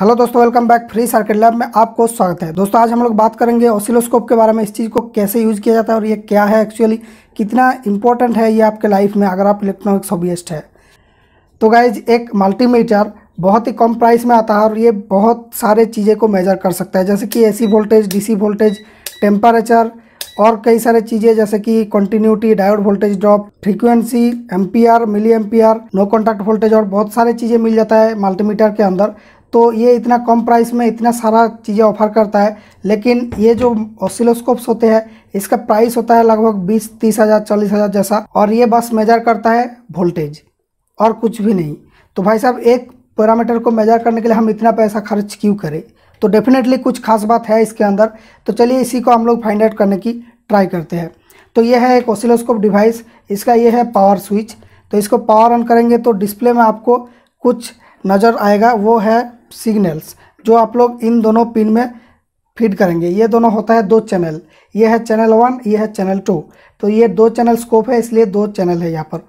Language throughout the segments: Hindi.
हेलो दोस्तों welcome back free circuit lab में आपको स्वागत है दोस्तों आज हम लोग बात करेंगे ऑसिलोस्कोप के बारे में इस चीज़ को कैसे यूज़ किया जाता है और ये क्या है एक्चुअली कितना इंपॉर्टेंट है ये आपके लाइफ में अगर आप इलेक्ट्रॉनिक्स हॉबियस्ट है तो गाइज एक मल्टीमीटर बहुत ही कम प्राइस में आता है और ये बहुत सारे चीज़ें को मेजर कर सकता है जैसे कि AC voltage DC voltage temperature और कई सारे चीज़ें जैसे कि continuity diode voltage drop frequency ampere milliampere no contact voltage और बहुत सारे चीज़ें मिल जाता है मल्टीमीटर के अंदर तो ये इतना कम प्राइस में इतना सारा चीज़ें ऑफर करता है लेकिन ये जो ऑसिलोस्कोप्स होते हैं इसका प्राइस होता है लगभग बीस तीस हज़ार चालीस हज़ार जैसा और ये बस मेजर करता है वोल्टेज और कुछ भी नहीं तो भाई साहब एक पैरामीटर को मेजर करने के लिए हम इतना पैसा खर्च क्यों करें तो डेफिनेटली कुछ खास बात है इसके अंदर तो चलिए इसी को हम लोग फाइंड आउट करने की ट्राई करते हैं तो ये है एक ऑसिलोस्कोप डिवाइस इसका ये है पावर स्विच तो इसको पावर ऑन करेंगे तो डिस्प्ले में आपको कुछ नज़र आएगा वो है सिग्नल्स जो आप लोग इन दोनों पिन में फीड करेंगे ये दोनों होता है दो चैनल ये है चैनल वन ये है चैनल टू तो ये दो चैनल स्कोप है इसलिए दो चैनल है यहाँ पर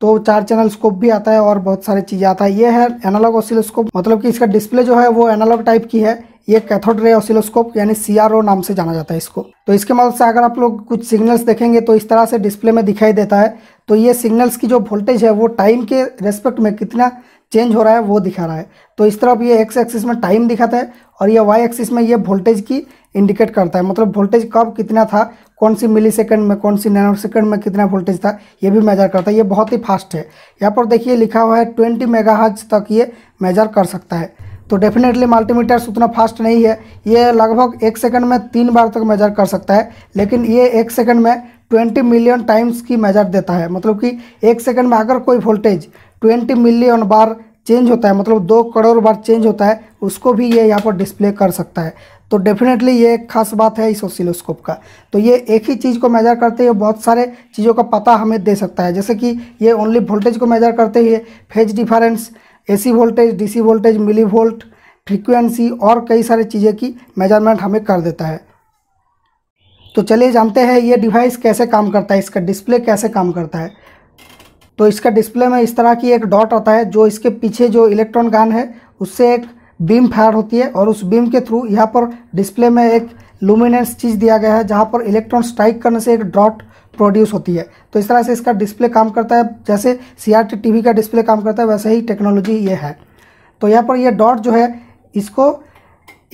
तो चार चैनल स्कोप भी आता है और बहुत सारी चीज़ें आता है ये है एनालॉग ऑसिलोस्कोप मतलब कि इसका डिस्प्ले जो है वो एनालॉग टाइप की है ये कैथोड रे ऑसिलोस्कोप यानी सी नाम से जाना जाता है इसको तो इसके मदद से अगर आप लोग कुछ सिग्नल्स देखेंगे तो इस तरह से डिस्प्ले में दिखाई देता है तो ये सिग्नल्स की जो वोल्टेज है वो टाइम के रेस्पेक्ट में कितना चेंज हो रहा है वो दिखा रहा है तो इस तरफ ये एक्स एक्सिस में टाइम दिखाता है और ये वाई एक्सिस में ये वोल्टेज की इंडिकेट करता है मतलब वोल्टेज कब कितना था कौन सी मिली सेकेंड में कौन सी नैनो सेकेंड में कितना वोल्टेज था ये भी मेजर करता है ये बहुत ही फास्ट है यहाँ पर देखिए लिखा हुआ है ट्वेंटी मेगा तक ये मेजर कर सकता है तो डेफिनेटली मल्टीमीटर्स उतना फास्ट नहीं है ये लगभग एक सेकंड में तीन बार तक मेजर कर सकता है लेकिन ये एक सेकंड में 20 मिलियन टाइम्स की मेजर देता है मतलब कि एक सेकंड में अगर कोई वोल्टेज ट्वेंटी मिलियन बार चेंज होता है मतलब दो करोड़ बार चेंज होता है उसको भी ये यहाँ पर डिस्प्ले कर सकता है तो डेफिनेटली ये एक खास बात है इस ओसिलोस्कोप का तो ये एक ही चीज़ को मेजर करते हुए बहुत सारे चीज़ों का पता हमें दे सकता है जैसे कि ये ओनली वोल्टेज को मेजर करते हुए phase difference AC voltage DC voltage millivolt frequency और कई सारी चीज़ें की मेजरमेंट हमें कर देता है तो चलिए जानते हैं ये डिवाइस कैसे काम करता है इसका डिस्प्ले कैसे काम करता है तो इसका डिस्प्ले में इस तरह की एक डॉट आता है जो इसके पीछे जो इलेक्ट्रॉन गान है उससे एक बीम फायर होती है और उस बीम के थ्रू यहाँ पर डिस्प्ले में एक लुमिनेंस चीज़ दिया गया है जहाँ पर इलेक्ट्रॉन स्ट्राइक करने से एक डॉट प्रोड्यूस होती है तो इस तरह से इसका डिस्प्ले काम करता है जैसे सी आर टीवी का डिस्प्ले काम करता है वैसे ही टेक्नोलॉजी ये है तो यहाँ पर यह डॉट जो है इसको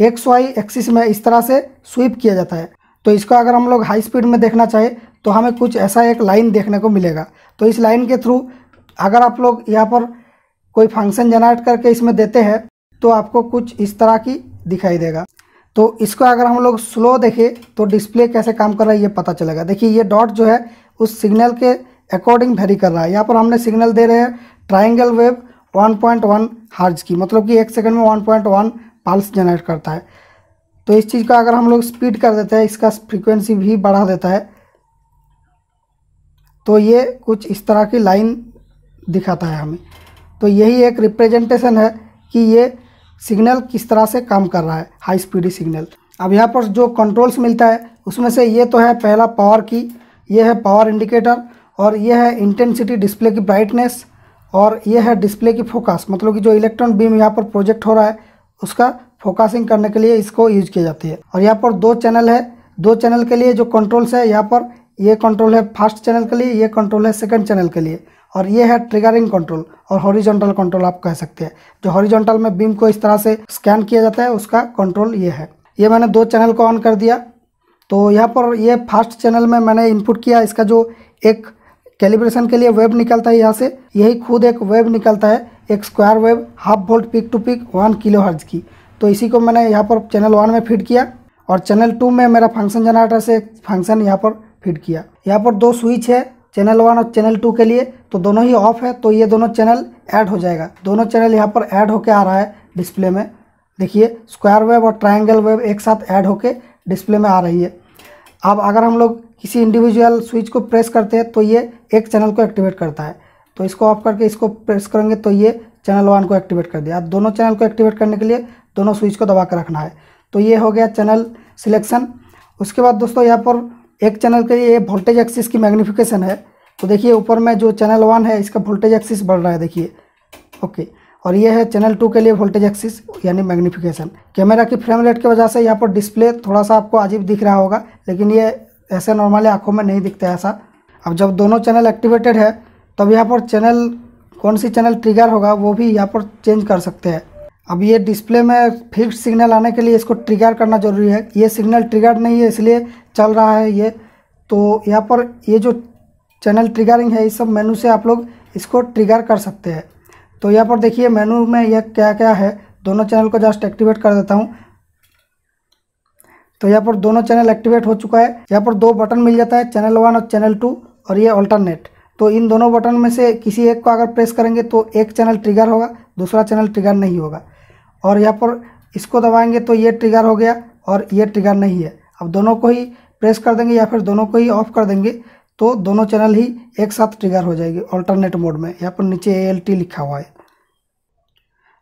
एक्स वाई एक्सिस में इस तरह से स्वीप किया जाता है तो इसको अगर हम लोग हाई स्पीड में देखना चाहें तो हमें कुछ ऐसा एक लाइन देखने को मिलेगा तो इस लाइन के थ्रू अगर आप लोग यहाँ पर कोई फंक्शन जनरेट करके इसमें देते हैं तो आपको कुछ इस तरह की दिखाई देगा तो इसको अगर हम लोग स्लो देखें तो डिस्प्ले कैसे काम कर रहा है ये पता चलेगा देखिए ये डॉट जो है उस सिग्नल के अकॉर्डिंग वेरी कर रहा है यहाँ पर हमने सिग्नल दे रहे हैं ट्राइंगल वेव 1.1 पॉइंट हार्ज की मतलब कि एक सेकंड में 1.1 पॉइंट पल्स जनरेट करता है तो इस चीज़ का अगर हम लोग स्पीड कर देते हैं इसका फ्रिक्वेंसी भी बढ़ा देता है तो ये कुछ इस तरह की लाइन दिखाता है हमें तो यही एक रिप्रेजेंटेशन है कि ये सिग्नल किस तरह से काम कर रहा है हाई स्पीडी सिग्नल अब यहाँ पर जो कंट्रोल्स मिलता है उसमें से ये तो है पहला पावर की ये है पावर इंडिकेटर और ये है इंटेंसिटी डिस्प्ले की ब्राइटनेस और ये है डिस्प्ले की फोकस मतलब कि जो इलेक्ट्रॉन बीम यहाँ पर प्रोजेक्ट हो रहा है उसका फोकसिंग करने के लिए इसको यूज किया जाती है और यहाँ पर दो चैनल है दो चैनल के लिए जो कंट्रोल्स है यहाँ पर ये कंट्रोल है फर्स्ट चैनल के लिए ये कंट्रोल है सेकंड चैनल के लिए और ये है ट्रिगरिंग कंट्रोल और हॉरिजॉन्टल कंट्रोल आप कह सकते हैं जो हॉरिजॉन्टल में बीम को इस तरह से स्कैन किया जाता है उसका कंट्रोल ये है ये मैंने दो चैनल को ऑन कर दिया तो यहाँ पर ये फर्स्ट चैनल में मैंने इनपुट किया इसका जो एक कैलिब्रेशन के लिए वेब निकलता है यहाँ से यही खुद एक वेब निकलता है एक square wave half volt peak to peak one kilohertz की तो इसी को मैंने यहाँ पर चैनल वन में फिट किया और चैनल टू में मेरा फंक्शन जनरेटर से फंक्शन यहाँ पर फीड किया यहाँ पर दो स्विच है चैनल वन और चैनल टू के लिए तो दोनों ही ऑफ है तो ये दोनों चैनल ऐड हो जाएगा दोनों चैनल यहाँ पर ऐड होके आ रहा है डिस्प्ले में देखिए स्क्वायर वेव और ट्रायंगल वेव एक साथ ऐड होके डिस्प्ले में आ रही है अब अगर हम लोग किसी इंडिविजुअल स्विच को प्रेस करते हैं तो ये एक चैनल को एक्टिवेट करता है तो इसको ऑफ करके इसको प्रेस करेंगे तो ये चैनल वन को एक्टिवेट कर दिया अब दोनों चैनल को एक्टिवेट करने के लिए दोनों स्विच को दबा कर रखना है तो ये हो गया चैनल सिलेक्शन उसके बाद दोस्तों यहाँ पर एक चैनल के ये वोल्टेज एक्सिस की मैग्नीफिकेशन है तो देखिए ऊपर में जो चैनल वन है इसका वोल्टेज एक्सिस बढ़ रहा है देखिए ओके और ये है चैनल टू के लिए वोल्टेज एक्सिस यानी मैग्नीफिकेशन कैमरा की फ्रेम रेट की वजह से यहाँ पर डिस्प्ले थोड़ा सा आपको अजीब दिख रहा होगा लेकिन ये ऐसे नॉर्मली आँखों में नहीं दिखता ऐसा अब जब दोनों चैनल एक्टिवेटेड है तब यहाँ पर चैनल कौन सी चैनल ट्रिगर होगा वो भी यहाँ पर चेंज कर सकते हैं अब ये डिस्प्ले में फिक्स सिग्नल आने के लिए इसको ट्रिगर करना ज़रूरी है ये सिग्नल ट्रिगर नहीं है इसलिए चल रहा है ये तो यहाँ पर ये जो चैनल ट्रिगरिंग है इस सब मेनू से आप लोग इसको ट्रिगर कर सकते हैं तो यहाँ पर देखिए मेनू में यह क्या क्या है दोनों चैनल को जस्ट एक्टिवेट कर देता हूँ तो यहाँ पर दोनों चैनल एक्टिवेट हो चुका है यहाँ पर दो बटन मिल जाता है चैनल वन और चैनल टू और ये ऑल्टरनेट तो इन दोनों बटन में से किसी एक को अगर प्रेस करेंगे तो एक चैनल ट्रिगर होगा दूसरा चैनल ट्रिगर नहीं होगा और यहाँ पर इसको दबाएंगे तो ये ट्रिगर हो गया और ये ट्रिगर नहीं है अब दोनों को ही प्रेस कर देंगे या फिर दोनों को ही ऑफ कर देंगे तो दोनों चैनल ही एक साथ ट्रिगर हो जाएगी अल्टरनेट मोड में यहाँ पर नीचे ए लिखा हुआ है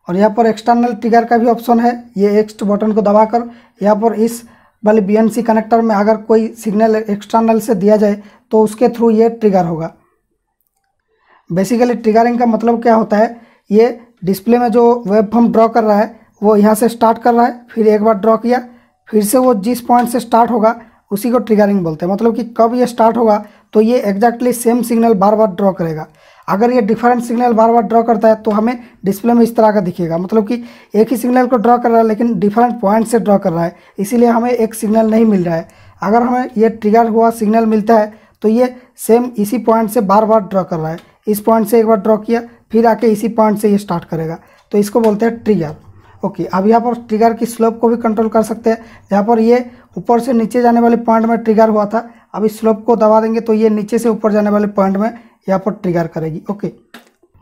और यहाँ पर एक्सटर्नल ट्रिगर का भी ऑप्शन है ये एक्स्ट बटन को दबाकर यहाँ पर इस वाले बी कनेक्टर में अगर कोई सिग्नल एक्सटर्नल से दिया जाए तो उसके थ्रू ये ट्रिगर होगा बेसिकली ट्रिगरिंग का मतलब क्या होता है ये डिस्प्ले में जो वेब हम ड्रॉ कर रहा है वो यहाँ से स्टार्ट कर रहा है फिर एक बार ड्रॉ किया फिर से वो जिस पॉइंट से स्टार्ट होगा उसी को ट्रिगरिंग बोलते हैं मतलब कि कब ये स्टार्ट होगा तो ये एग्जैक्टली सेम सिग्नल बार बार ड्रॉ करेगा अगर ये डिफरेंट सिग्नल बार बार ड्रॉ करता है तो हमें डिस्प्ले में इस तरह का दिखेगा मतलब कि एक ही सिग्नल को ड्रॉ कर रहा है लेकिन डिफरेंट पॉइंट से ड्रॉ कर रहा है इसीलिए हमें एक सिग्नल नहीं मिल रहा है अगर हमें ये ट्रिगर हुआ सिग्नल मिलता है तो ये सेम इसी पॉइंट से बार बार ड्रॉ कर रहा है इस पॉइंट से एक बार ड्रॉ किया फिर आके इसी पॉइंट से ये स्टार्ट करेगा तो इसको बोलते हैं ट्रिगर ओके अब यहाँ पर ट्रिगर की स्लोप को भी कंट्रोल कर सकते हैं जहाँ पर ये ऊपर से नीचे जाने वाले पॉइंट में ट्रिगर हुआ था अब इस स्लोप को दबा देंगे तो ये नीचे से ऊपर जाने वाले पॉइंट में यहाँ पर ट्रिगर करेगी ओके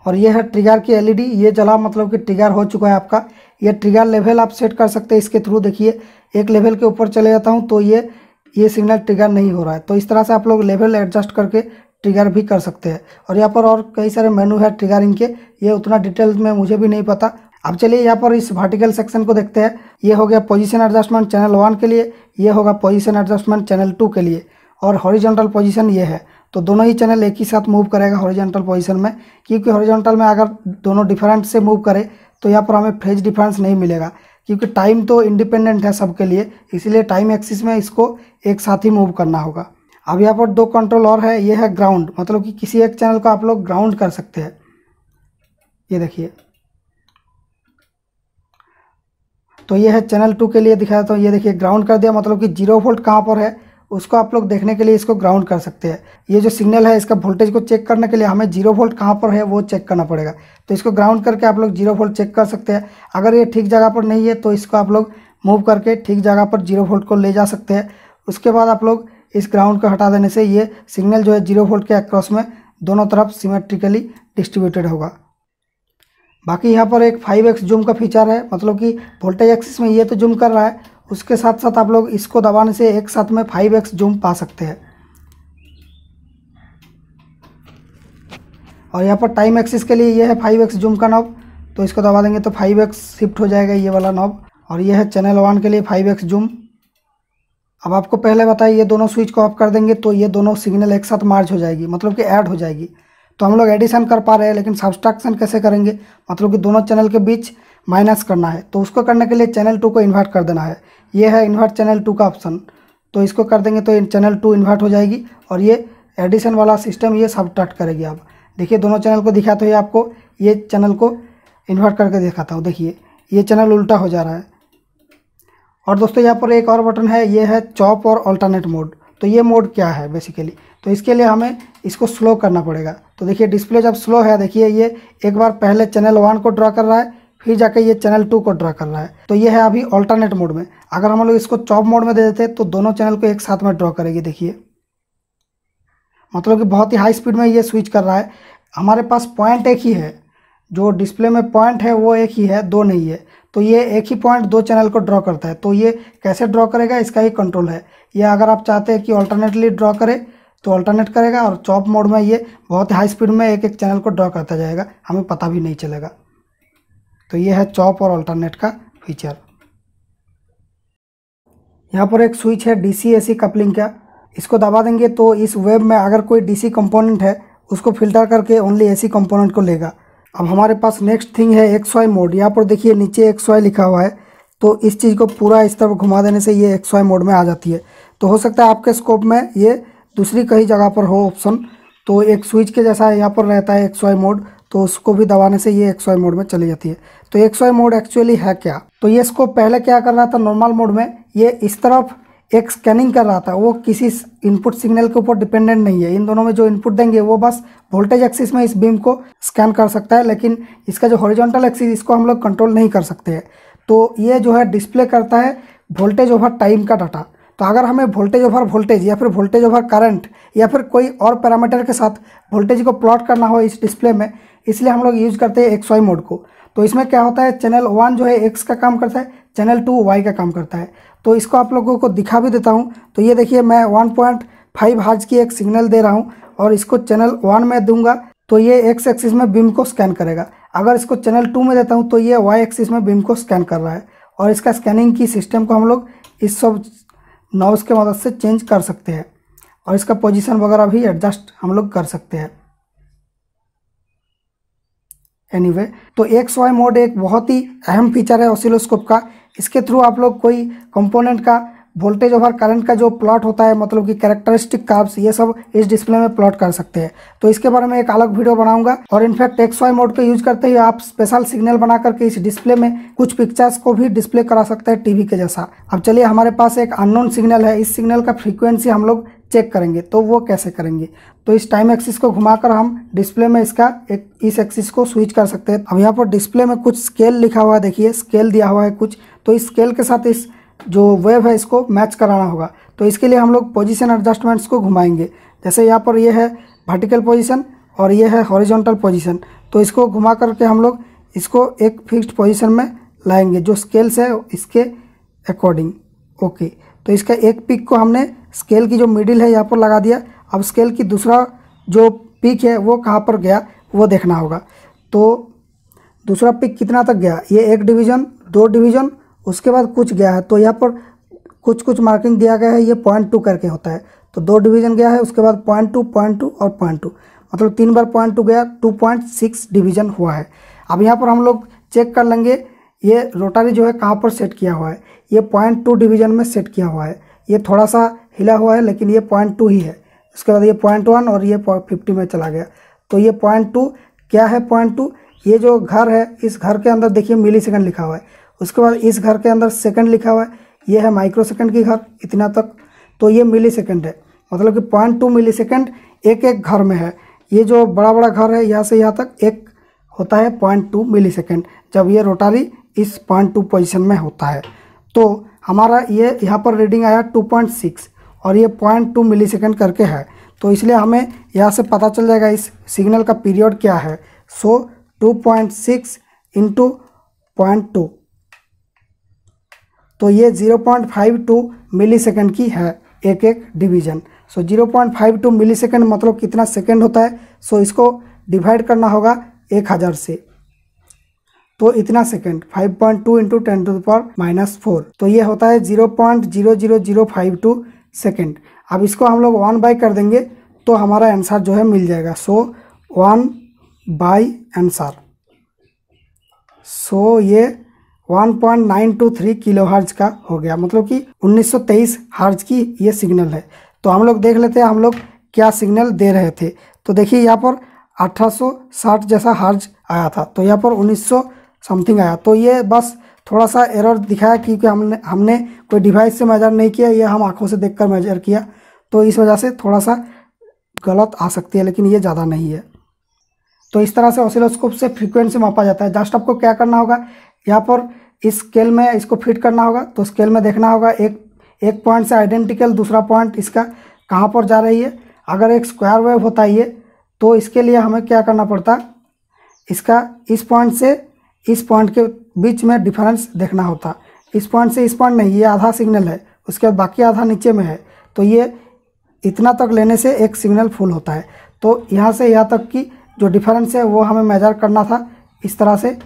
और ये है ट्रिगर की एलईडी e ये जला मतलब कि ट्रिगर हो चुका है आपका ये ट्रिगर लेवल आप सेट कर सकते हैं इसके थ्रू देखिए एक लेवल के ऊपर चले जाता हूँ तो ये ये सिग्नल ट्रिगर नहीं हो रहा है तो इस तरह से आप लोग लेवल एडजस्ट करके ट्रिगर भी कर सकते हैं और यहाँ पर और कई सारे मेनू है ट्रिगरिंग के ये उतना डिटेल में मुझे भी नहीं पता अब चलिए यहाँ पर इस वर्टिकल सेक्शन को देखते हैं ये हो गया पोजीशन एडजस्टमेंट चैनल वन के लिए ये होगा पोजीशन एडजस्टमेंट चैनल टू के लिए और हॉरिजेंटल पोजीशन ये है तो दोनों ही चैनल एक ही साथ मूव करेगा हॉरिजेंटल पोजिशन में क्योंकि हॉरिजेंटल में अगर दोनों डिफरेंट से मूव करे तो यहाँ पर हमें फ्रेज डिफरेंस नहीं मिलेगा क्योंकि टाइम तो इंडिपेंडेंट है सबके लिए इसीलिए टाइम एक्सिस में इसको एक साथ ही मूव करना होगा अब यहाँ पर दो कंट्रोल और है ये है ग्राउंड मतलब कि किसी एक चैनल को आप लोग ग्राउंड कर सकते हैं ये देखिए तो ये है चैनल टू के लिए दिखाया तो ये देखिए ग्राउंड कर दिया मतलब कि जीरो वोल्ट कहाँ पर है उसको आप लोग देखने के लिए इसको ग्राउंड कर सकते हैं ये जो सिग्नल है इसका वोल्टेज को चेक करने के लिए हमें जीरो वोल्ट कहाँ पर है वो चेक करना पड़ेगा तो इसको ग्राउंड करके आप लोग जीरो वोल्ट चेक कर सकते हैं अगर ये ठीक जगह पर नहीं है तो इसको आप लोग मूव करके ठीक जगह पर जीरो वोल्ट को ले जा सकते हैं उसके बाद आप लोग इस ग्राउंड को हटा देने से ये सिग्नल जो है जीरो वोल्ट के अक्रॉस में दोनों तरफ सिमेट्रिकली डिस्ट्रीब्यूटेड होगा बाकी यहाँ पर एक फाइव एक्स जूम का फीचर है मतलब कि वोल्टेज एक्सिस में ये तो जूम कर रहा है उसके साथ साथ आप लोग इसको दबाने से एक साथ में फाइव एक्स जूम पा सकते हैं और यहाँ पर टाइम एक्सिस के लिए ये है फाइव एक्स जूम का नॉब तो इसको दबा देंगे तो फाइव एक्स शिफ्ट हो जाएगा ये वाला नॉब और यह है चैनल वन के लिए फाइव एक्स जूम अब आपको पहले बताया ये दोनों स्विच को ऑफ कर देंगे तो ये दोनों सिग्नल एक साथ मार्च हो जाएगी मतलब कि ऐड हो जाएगी तो हम लोग एडिशन कर पा रहे हैं लेकिन सब्सट्रैक्शन कैसे करेंगे मतलब कि दोनों चैनल के बीच माइनस करना है तो उसको करने के लिए चैनल टू को इन्वर्ट कर देना है ये है इन्वर्ट चैनल टू का ऑप्शन तो इसको कर देंगे तो चैनल टू इन्वर्ट हो जाएगी और ये एडिशन वाला सिस्टम ये सब्ट्रैक्ट करेगी आप देखिए दोनों चैनल को दिखाते हुए आपको ये चैनल को इन्वर्ट करके दिखाता हूँ देखिए ये चैनल उल्टा हो जा रहा है और दोस्तों यहाँ पर एक और बटन है ये है चॉप और अल्टरनेट मोड तो ये मोड क्या है बेसिकली तो इसके लिए हमें इसको स्लो करना पड़ेगा तो देखिए डिस्प्ले जब स्लो है देखिए ये एक बार पहले चैनल वन को ड्रा कर रहा है फिर जाकर ये चैनल टू को ड्रा कर रहा है तो ये है अभी ऑल्टरनेट मोड में अगर हम लोग इसको चॉप मोड में दे देते तो दोनों चैनल को एक साथ में ड्रा करेगी देखिए मतलब कि बहुत ही हाई स्पीड में ये स्विच कर रहा है हमारे पास पॉइंट एक ही है जो डिस्प्ले में पॉइंट है वो एक ही है दो नहीं है तो ये एक ही पॉइंट दो चैनल को ड्रॉ करता है तो ये कैसे ड्रॉ करेगा इसका ही कंट्रोल है ये अगर आप चाहते हैं कि ऑल्टरनेटली ड्रॉ करे तो ऑल्टरनेट करेगा और चॉप मोड में ये बहुत हाई स्पीड में एक एक चैनल को ड्रॉ करता जाएगा हमें पता भी नहीं चलेगा तो ये है चॉप और ऑल्टरनेट का फीचर यहाँ पर एक स्विच है डी सी कपलिंग का इसको दबा देंगे तो इस वेब में अगर कोई डी कंपोनेंट है उसको फिल्टर करके ओनली ए कंपोनेंट को लेगा अब हमारे पास नेक्स्ट थिंग है एक्स वाई मोड यहाँ पर देखिए नीचे एक्स वाई लिखा हुआ है तो इस चीज़ को पूरा इस तरफ घुमा देने से ये एक्स वाई मोड में आ जाती है तो हो सकता है आपके स्कोप में ये दूसरी कहीं जगह पर हो ऑप्शन तो एक स्विच के जैसा यहाँ पर रहता है एक्स वाई मोड तो उसको भी दबाने से ये एक्स वाई मोड में चली जाती है तो एक्स वाई मोड एक्चुअली है क्या तो ये इसको पहले क्या करना था नॉर्मल मोड में ये इस तरफ एक स्कैनिंग कर रहा था वो किसी इनपुट सिग्नल के ऊपर डिपेंडेंट नहीं है इन दोनों में जो इनपुट देंगे वो बस वोल्टेज एक्सिस में इस बीम को स्कैन कर सकता है लेकिन इसका जो हॉरिजॉन्टल एक्सिस इसको हम लोग कंट्रोल नहीं कर सकते हैं तो ये जो है डिस्प्ले करता है वोल्टेज ओवर टाइम का डाटा तो अगर हमें वोल्टेज ओवर वोल्टेज या फिर वोल्टेज ओवर करंट या फिर कोई और पैरामीटर के साथ वोल्टेज को प्लॉट करना हो इस डिस्प्ले में इसलिए हम लोग यूज़ करते हैं एक्स वाई मोड को तो इसमें क्या होता है चैनल वन जो है एक्स का काम करता है चैनल टू वाई का काम करता है तो इसको आप लोगों को दिखा भी देता हूँ तो ये देखिए मैं वन पॉइंट फाइव हार्ज की एक सिग्नल दे रहा हूँ और इसको चैनल वन में दूंगा तो ये एक्स एक्सिस में बीम को स्कैन करेगा अगर इसको चैनल टू में देता हूँ तो ये वाई एक्सिस में बीम को स्कैन कर रहा है और इसका स्कैनिंग की सिस्टम को हम लोग इस सब नॉब्स के मदद से चेंज कर सकते हैं और इसका पोजिशन वगैरह भी एडजस्ट हम लोग कर सकते हैं एनीवे anyway, तो एक्स वाई मोड एक बहुत ही अहम फीचर है ऑसिलोस्कोप का इसके थ्रू आप लोग कोई कंपोनेंट का वोल्टेज ओवर करंट का जो प्लॉट होता है मतलब कि कैरेक्टरिस्टिक काब्स ये सब इस डिस्प्ले में प्लॉट कर सकते हैं तो इसके बारे में एक अलग वीडियो बनाऊंगा और इनफैक्ट एक्स वाई मोड का यूज करते ही आप स्पेशल सिग्नल बना करके इस डिस्प्ले में कुछ पिक्चर्स को भी डिस्प्ले करा सकते हैं टीवी के जैसा अब चलिए हमारे पास एक अननोन सिग्नल है इस सिग्नल का फ्रीक्वेंसी हम लोग चेक करेंगे तो वो कैसे करेंगे तो इस टाइम एक्सिस को घुमाकर हम डिस्प्ले में इसका एक इस एक्सिस को स्विच कर सकते हैं अब यहाँ पर डिस्प्ले में कुछ स्केल लिखा हुआ है देखिए स्केल दिया हुआ है कुछ तो इस स्केल के साथ इस जो वेव है इसको मैच कराना होगा तो इसके लिए हम लोग पोजिशन एडजस्टमेंट्स को घुमाएंगे जैसे यहाँ पर यह है वर्टिकल पोजिशन और ये है हॉरिजोंटल पोजिशन तो इसको घुमा करके हम लोग इसको एक फिक्स्ड पोजिशन में लाएंगे जो स्केल्स है इसके अकॉर्डिंग ओके okay. तो इसका एक पिक को हमने स्केल की जो मिडिल है यहाँ पर लगा दिया अब स्केल की दूसरा जो पिक है वो कहाँ पर गया वो देखना होगा तो दूसरा पिक कितना तक गया ये एक डिवीज़न दो डिवीज़न उसके बाद कुछ गया है तो यहाँ पर कुछ कुछ मार्किंग दिया गया है ये पॉइंट टू करके होता है तो दो डिवीज़न गया है उसके बाद पॉइंट टू पॉइंट टू और पॉइंट टू मतलब तीन बार पॉइंट टू गया टू पॉइंट सिक्स डिवीज़न हुआ है अब यहाँ पर हम लोग चेक कर लेंगे ये रोटारी जो है कहाँ पर सेट किया हुआ है ये पॉइंट टू डिवीजन में सेट किया हुआ है ये थोड़ा सा हिला हुआ है लेकिन ये पॉइंट टू ही है उसके बाद ये पॉइंट वन और ये फिफ्टी में चला गया तो ये पॉइंट टू क्या है पॉइंट टू ये जो घर है इस घर के अंदर देखिए मिली सेकेंड लिखा हुआ है उसके बाद इस घर के अंदर सेकेंड लिखा हुआ है ये है माइक्रो सेकेंड की घर इतना तक तो ये मिली सेकेंड है मतलब कि पॉइंट टू मिली सेकेंड एक एक घर में है ये जो बड़ा बड़ा घर है यहाँ से यहाँ तक एक होता है पॉइंट टू मिली सेकेंड जब ये रोटारी इस पॉइंट टू पोजिशन में होता है तो हमारा ये यहाँ पर रीडिंग आया 2.6 और ये पॉइंट टू मिली करके है तो इसलिए हमें यहाँ से पता चल जाएगा इस सिग्नल का पीरियड क्या है so two point six into point two तो ये zero point five two millisecond की है एक एक division so zero point five two millisecond मतलब कितना सेकेंड होता है सो so इसको डिवाइड करना होगा एक हज़ार से तो इतना second 5.2 point two into ten to the minus four तो ये होता है zero point zero zero zero five two second अब इसको हम लोग वन बाई कर देंगे तो हमारा आंसर जो है मिल जाएगा सो वन बाई आंसर सो ये 1.923 किलो हर्ज का हो गया मतलब कि 1923 हर्ज की ये सिग्नल है तो हम लोग देख लेते हैं हम लोग क्या सिग्नल दे रहे थे तो देखिए यहाँ पर 1860 जैसा हर्ज आया था तो यहाँ पर 1900 समथिंग आया तो ये बस थोड़ा सा एरर दिखाया क्योंकि हमने हमने कोई डिवाइस से मेजर नहीं किया ये हम आँखों से देख कर मेजर किया तो इस वजह से थोड़ा सा गलत आ सकती है लेकिन ये ज़्यादा नहीं है तो इस तरह से ऑसिलोस्कोप से फ्रीक्वेंसी मापा जाता है जस्ट आपको क्या करना होगा यहाँ पर इस स्केल में इसको फिट करना होगा तो स्केल में देखना होगा एक एक पॉइंट से आइडेंटिकल दूसरा पॉइंट इसका कहाँ पर जा रही है अगर एक स्क्वायर वेव होता है ये तो इसके लिए हमें क्या करना पड़ता इसका इस पॉइंट से इस पॉइंट के बीच में डिफरेंस देखना होता इस पॉइंट से इस पॉइंट नहीं ये आधा सिग्नल है उसके बाद बाकी आधा नीचे में है तो ये इतना तक लेने से एक सिग्नल फुल होता है तो यहाँ से यहाँ तक की जो डिफरेंस है वो हमें मेजर करना था इस तरह से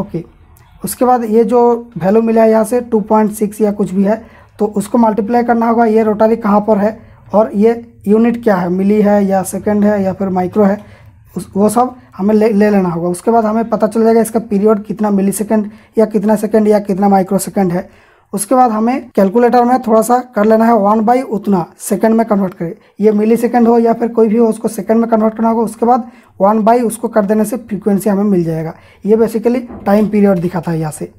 ओके उसके बाद ये जो वैल्यू मिला है यहाँ से 2.6 या कुछ भी है तो उसको मल्टीप्लाई करना होगा ये रोटरी कहाँ पर है और ये यूनिट क्या है मिली है या सेकेंड है या फिर माइक्रो है उस वो सब हमें ले, ले लेना होगा उसके बाद हमें पता चल जाएगा इसका पीरियड कितना मिली सेकेंड या कितना सेकेंड या कितना माइक्रो सेकेंड है उसके बाद हमें कैलकुलेटर में थोड़ा सा कर लेना है वन बाई उतना सेकंड में कन्वर्ट करें ये मिली सेकेंड हो या फिर कोई भी हो उसको सेकंड में कन्वर्ट करना होगा उसके बाद वन बाई उसको कर देने से फ्रीक्वेंसी हमें मिल जाएगा ये बेसिकली टाइम पीरियड दिखाता है यहाँ से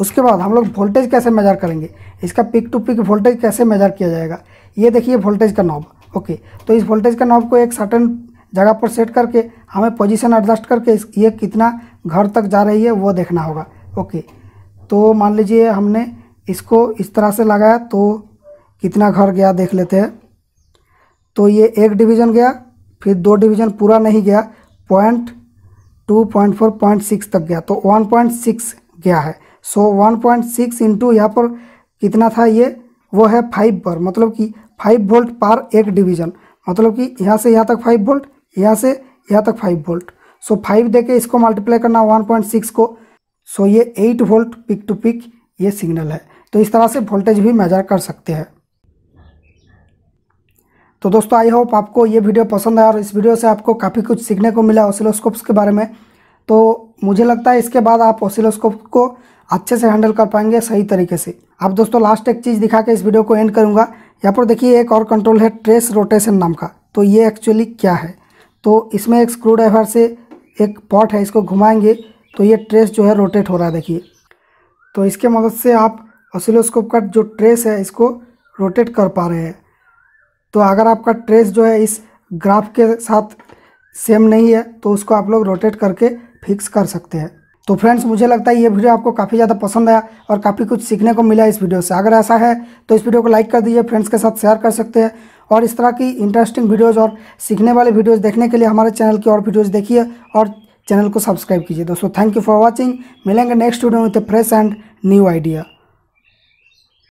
उसके बाद हम लोग वोल्टेज कैसे मेजर करेंगे इसका पिक टू पिक वोल्टेज कैसे मेजर किया जाएगा ये देखिए वोल्टेज का नॉब ओके तो इस वोल्टेज का नॉब को एक सर्टन जगह पर सेट करके हमें पोजीशन एडजस्ट करके ये कितना घर तक जा रही है वो देखना होगा ओके तो मान लीजिए हमने इसको इस तरह से लगाया तो कितना घर गया देख लेते हैं तो ये एक डिवीज़न गया फिर दो डिवीज़न पूरा नहीं गया point two point four point six तक गया तो वन पॉइंट सिक्स गया है so one point six into यहाँ पर कितना था ये वो है फाइव पर मतलब कि फाइव वोल्ट पर एक डिवीज़न मतलब कि यहाँ से यहाँ तक फाइव वोल्ट यहाँ से यहाँ तक फाइव वोल्ट सो फाइव दे के इसको मल्टीप्लाई करना वन पॉइंट सिक्स को सो ये eight volt peak to peak ये सिग्नल है तो इस तरह से वोल्टेज भी मेजर कर सकते हैं तो दोस्तों आई होप आपको ये वीडियो पसंद आया और इस वीडियो से आपको काफ़ी कुछ सीखने को मिला ओसिलोस्कोप्स के बारे में तो मुझे लगता है इसके बाद आप ओसिलोस्कोप को अच्छे से हैंडल कर पाएंगे सही तरीके से आप दोस्तों लास्ट एक चीज़ दिखा के इस वीडियो को एंड करूँगा यहाँ पर देखिए एक और कंट्रोल है ट्रेस रोटेशन नाम का तो ये एक्चुअली क्या है तो इसमें एक स्क्रू ड्राइवर से एक पॉट है इसको घुमाएंगे तो ये ट्रेस जो है रोटेट हो रहा है देखिए तो इसके मदद से आप ऑसिलोस्कोप का जो ट्रेस है इसको रोटेट कर पा रहे हैं तो अगर आपका ट्रेस जो है इस ग्राफ के साथ सेम नहीं है तो उसको आप लोग रोटेट करके फिक्स कर सकते हैं तो फ्रेंड्स मुझे लगता है ये वीडियो आपको काफ़ी ज़्यादा पसंद आया और काफ़ी कुछ सीखने को मिला इस वीडियो से अगर ऐसा है तो इस वीडियो को लाइक कर दीजिए फ्रेंड्स के साथ शेयर कर सकते हैं और इस तरह की इंटरेस्टिंग वीडियोज़ और सीखने वाले वीडियोज़ देखने के लिए हमारे चैनल की और वीडियोज़ देखिए और चैनल को सब्सक्राइब कीजिए दोस्तों थैंक यू फॉर वॉचिंग मिलेंगे नेक्स्ट वीडियो में फ्रेश एंड न्यू आइडिया